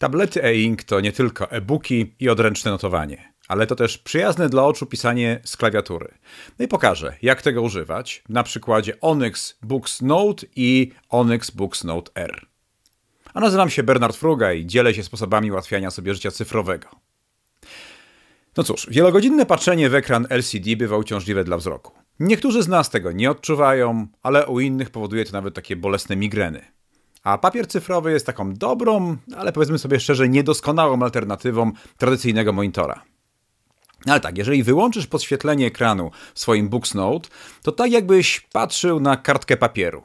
Tablety e-ink to nie tylko e-booki i odręczne notowanie, ale to też przyjazne dla oczu pisanie z klawiatury. No i pokażę, jak tego używać na przykładzie Onyx Books Note i Onyx Books Note R. A nazywam się Bernard Fruga i dzielę się sposobami ułatwiania sobie życia cyfrowego. No cóż, wielogodzinne patrzenie w ekran LCD bywa uciążliwe dla wzroku. Niektórzy z nas tego nie odczuwają, ale u innych powoduje to nawet takie bolesne migreny. A papier cyfrowy jest taką dobrą, ale powiedzmy sobie szczerze, niedoskonałą alternatywą tradycyjnego monitora. No ale tak, jeżeli wyłączysz podświetlenie ekranu w swoim Booksnote, to tak jakbyś patrzył na kartkę papieru.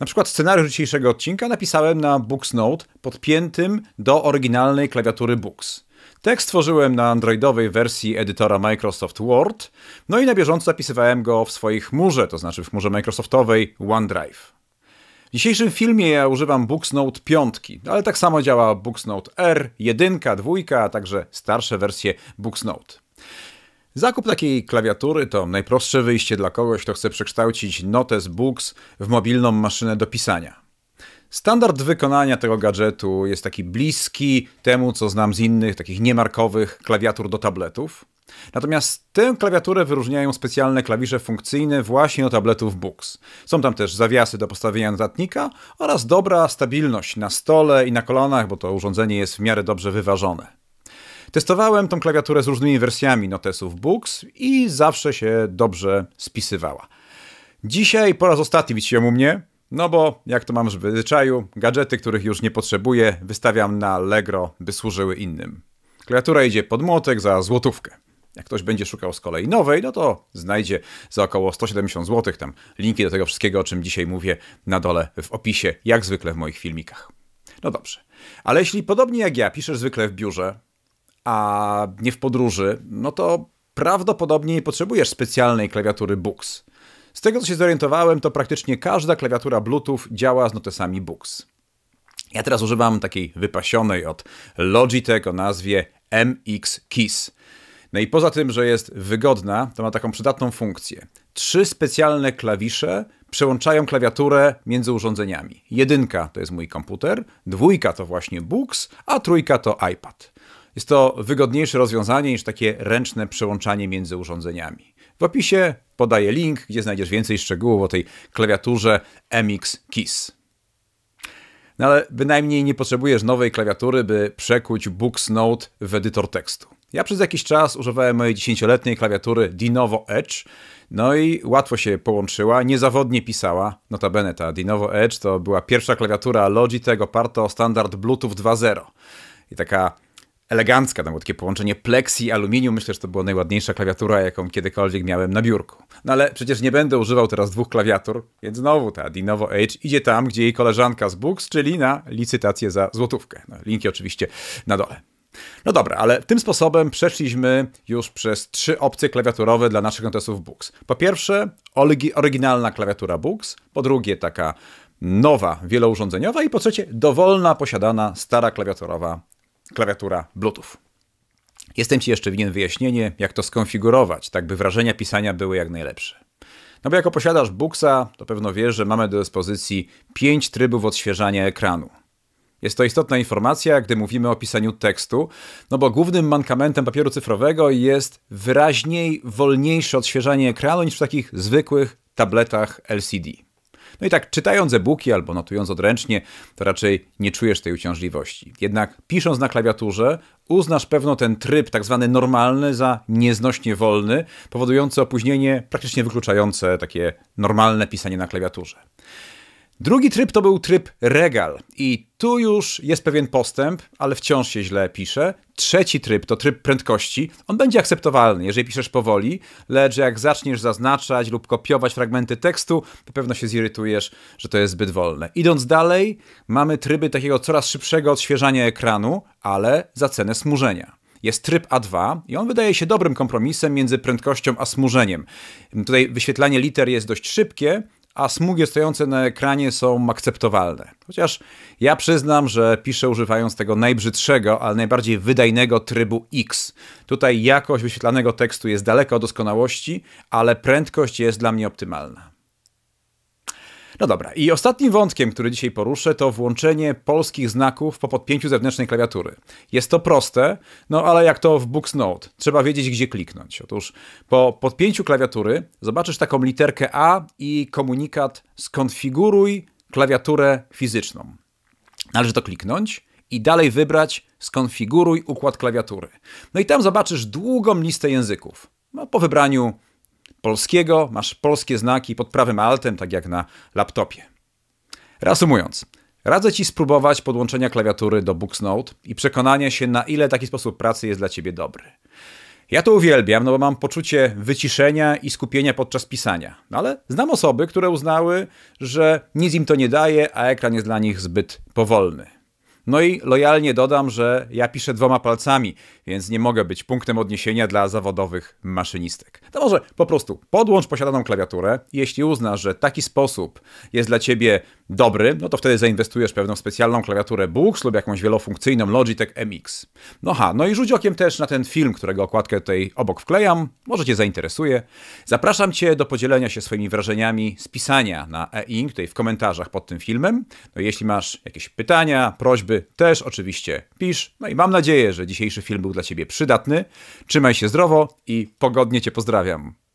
Na przykład scenariusz dzisiejszego odcinka napisałem na Booksnote podpiętym do oryginalnej klawiatury Books. Tekst tworzyłem na androidowej wersji edytora Microsoft Word, no i na bieżąco zapisywałem go w swoich chmurze, to znaczy w chmurze Microsoftowej OneDrive. W dzisiejszym filmie ja używam Booksnote 5, ale tak samo działa Booksnote R, 1, 2, a także starsze wersje Booksnote. Zakup takiej klawiatury to najprostsze wyjście dla kogoś, kto chce przekształcić Notes Books w mobilną maszynę do pisania. Standard wykonania tego gadżetu jest taki bliski temu, co znam z innych takich niemarkowych klawiatur do tabletów. Natomiast tę klawiaturę wyróżniają specjalne klawisze funkcyjne właśnie do tabletów Books. Są tam też zawiasy do postawienia notatnika oraz dobra stabilność na stole i na kolanach, bo to urządzenie jest w miarę dobrze wyważone. Testowałem tą klawiaturę z różnymi wersjami notesów Books i zawsze się dobrze spisywała. Dzisiaj po raz ostatni widzicie ją u mnie, no bo jak to mam w zwyczaju, gadżety, których już nie potrzebuję, wystawiam na legro, by służyły innym. Klawiatura idzie pod młotek za złotówkę. Jak ktoś będzie szukał z kolei nowej, no to znajdzie za około 170 zł. Tam linki do tego wszystkiego, o czym dzisiaj mówię, na dole w opisie, jak zwykle w moich filmikach. No dobrze. Ale jeśli podobnie jak ja piszesz zwykle w biurze, a nie w podróży, no to prawdopodobnie nie potrzebujesz specjalnej klawiatury Books. Z tego co się zorientowałem, to praktycznie każda klawiatura Bluetooth działa z notesami Books. Ja teraz używam takiej wypasionej od Logitech o nazwie MX Keys. No i poza tym, że jest wygodna, to ma taką przydatną funkcję. Trzy specjalne klawisze przełączają klawiaturę między urządzeniami. Jedynka to jest mój komputer, dwójka to właśnie Books, a trójka to iPad. Jest to wygodniejsze rozwiązanie niż takie ręczne przełączanie między urządzeniami. W opisie podaję link, gdzie znajdziesz więcej szczegółów o tej klawiaturze MX Keys. No ale bynajmniej nie potrzebujesz nowej klawiatury, by przekuć Books Note w edytor tekstu. Ja przez jakiś czas używałem mojej 10-letniej klawiatury Dinovo Edge, no i łatwo się połączyła, niezawodnie pisała. Notabene ta Dinovo Edge to była pierwsza klawiatura Logitech oparta o standard Bluetooth 2.0. I taka elegancka, tam było takie połączenie pleksji i aluminium. Myślę, że to była najładniejsza klawiatura, jaką kiedykolwiek miałem na biurku. No ale przecież nie będę używał teraz dwóch klawiatur, więc znowu ta Dinovo Edge idzie tam, gdzie jej koleżanka z Books, czyli na licytację za złotówkę. No, linki oczywiście na dole. No dobra, ale tym sposobem przeszliśmy już przez trzy opcje klawiaturowe dla naszych notesów Books. Po pierwsze, oryginalna klawiatura Books, po drugie taka nowa, wielourządzeniowa i po trzecie, dowolna posiadana stara klawiaturowa klawiatura Bluetooth. Jestem Ci jeszcze winien wyjaśnienie, jak to skonfigurować, tak by wrażenia pisania były jak najlepsze. No bo jako posiadasz Booksa, to pewno wiesz, że mamy do dyspozycji 5 trybów odświeżania ekranu. Jest to istotna informacja, gdy mówimy o pisaniu tekstu, no bo głównym mankamentem papieru cyfrowego jest wyraźniej wolniejsze odświeżanie ekranu niż w takich zwykłych tabletach LCD. No i tak, czytając e-booki albo notując odręcznie, to raczej nie czujesz tej uciążliwości. Jednak pisząc na klawiaturze, uznasz pewno ten tryb, tak zwany normalny, za nieznośnie wolny, powodujący opóźnienie praktycznie wykluczające takie normalne pisanie na klawiaturze. Drugi tryb to był tryb regal i tu już jest pewien postęp, ale wciąż się źle pisze. Trzeci tryb to tryb prędkości. On będzie akceptowalny, jeżeli piszesz powoli, lecz jak zaczniesz zaznaczać lub kopiować fragmenty tekstu, to pewno się zirytujesz, że to jest zbyt wolne. Idąc dalej, mamy tryby takiego coraz szybszego odświeżania ekranu, ale za cenę smużenia jest tryb A2 i on wydaje się dobrym kompromisem między prędkością a smużeniem. Tutaj wyświetlanie liter jest dość szybkie, a smugie stojące na ekranie są akceptowalne. Chociaż ja przyznam, że piszę używając tego najbrzydszego, ale najbardziej wydajnego trybu X. Tutaj jakość wyświetlanego tekstu jest daleka od doskonałości, ale prędkość jest dla mnie optymalna. No dobra, i ostatnim wątkiem, który dzisiaj poruszę, to włączenie polskich znaków po podpięciu zewnętrznej klawiatury. Jest to proste, no ale jak to w Note, trzeba wiedzieć, gdzie kliknąć. Otóż po podpięciu klawiatury zobaczysz taką literkę A i komunikat skonfiguruj klawiaturę fizyczną. Należy to kliknąć i dalej wybrać skonfiguruj układ klawiatury. No i tam zobaczysz długą listę języków. No, po wybraniu polskiego, masz polskie znaki pod prawym altem, tak jak na laptopie. Reasumując, radzę Ci spróbować podłączenia klawiatury do Booksnote i przekonania się, na ile taki sposób pracy jest dla Ciebie dobry. Ja to uwielbiam, no bo mam poczucie wyciszenia i skupienia podczas pisania. No ale znam osoby, które uznały, że nic im to nie daje, a ekran jest dla nich zbyt powolny. No i lojalnie dodam, że ja piszę dwoma palcami, więc nie mogę być punktem odniesienia dla zawodowych maszynistek. To może po prostu podłącz posiadaną klawiaturę. Jeśli uznasz, że taki sposób jest dla ciebie dobry, no to wtedy zainwestujesz pewną specjalną klawiaturę Books lub jakąś wielofunkcyjną Logitech MX. No ha, no i rzuć okiem też na ten film, którego okładkę tutaj obok wklejam, może Cię zainteresuje. Zapraszam Cię do podzielenia się swoimi wrażeniami z pisania na e-ink tutaj w komentarzach pod tym filmem. No jeśli masz jakieś pytania, prośby, też oczywiście pisz. No i mam nadzieję, że dzisiejszy film był dla Ciebie przydatny. Trzymaj się zdrowo i pogodnie Cię pozdrawiam.